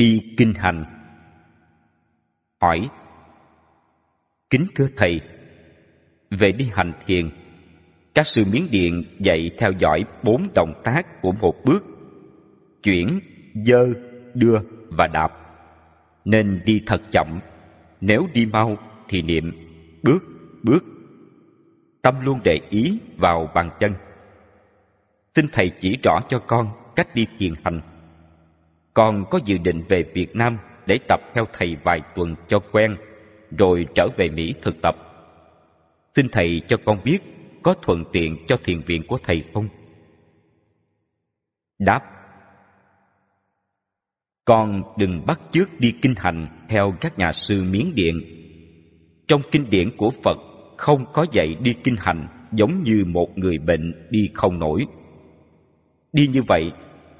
đi kinh hành hỏi kính thưa thầy về đi hành thiền các sư miến điện dạy theo dõi bốn động tác của một bước chuyển dơ đưa và đạp nên đi thật chậm nếu đi mau thì niệm bước bước tâm luôn để ý vào bàn chân xin thầy chỉ rõ cho con cách đi thiền hành con có dự định về Việt Nam để tập theo thầy vài tuần cho quen, rồi trở về Mỹ thực tập. Xin thầy cho con biết có thuận tiện cho thiền viện của thầy không? Đáp Con đừng bắt chước đi kinh hành theo các nhà sư Miến Điện. Trong kinh điển của Phật không có dạy đi kinh hành giống như một người bệnh đi không nổi. Đi như vậy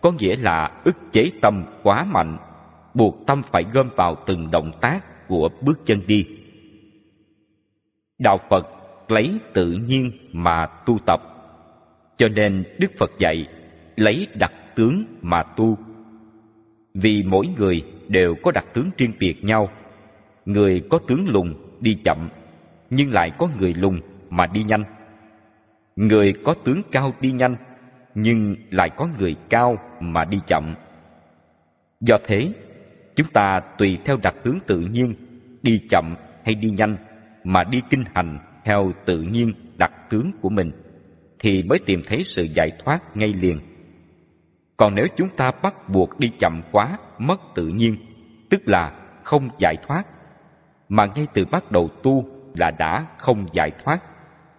có nghĩa là ức chế tâm quá mạnh, buộc tâm phải gom vào từng động tác của bước chân đi. Đạo Phật lấy tự nhiên mà tu tập, cho nên Đức Phật dạy lấy đặc tướng mà tu. Vì mỗi người đều có đặc tướng riêng biệt nhau, người có tướng lùn đi chậm, nhưng lại có người lùn mà đi nhanh. Người có tướng cao đi nhanh nhưng lại có người cao mà đi chậm. Do thế, chúng ta tùy theo đặc tướng tự nhiên, đi chậm hay đi nhanh mà đi kinh hành theo tự nhiên đặc tướng của mình thì mới tìm thấy sự giải thoát ngay liền. Còn nếu chúng ta bắt buộc đi chậm quá, mất tự nhiên, tức là không giải thoát, mà ngay từ bắt đầu tu là đã không giải thoát,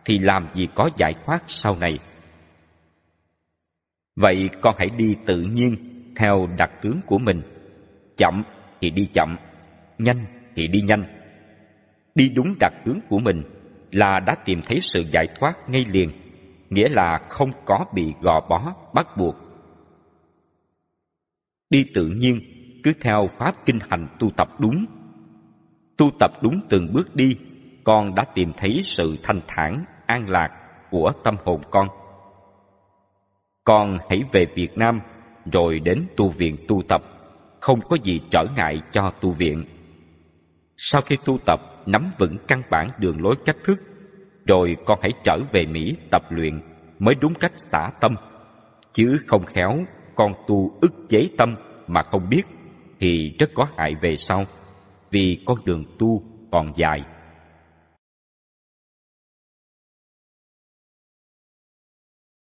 thì làm gì có giải thoát sau này. Vậy con hãy đi tự nhiên theo đặc tướng của mình. Chậm thì đi chậm, nhanh thì đi nhanh. Đi đúng đặc tướng của mình là đã tìm thấy sự giải thoát ngay liền, nghĩa là không có bị gò bó, bắt buộc. Đi tự nhiên, cứ theo pháp kinh hành tu tập đúng. Tu tập đúng từng bước đi, con đã tìm thấy sự thanh thản, an lạc của tâm hồn con con hãy về Việt Nam rồi đến tu viện tu tập, không có gì trở ngại cho tu viện. Sau khi tu tập, nắm vững căn bản đường lối cách thức, rồi con hãy trở về Mỹ tập luyện mới đúng cách xả tâm, chứ không khéo con tu ức chế tâm mà không biết thì rất có hại về sau, vì con đường tu còn dài.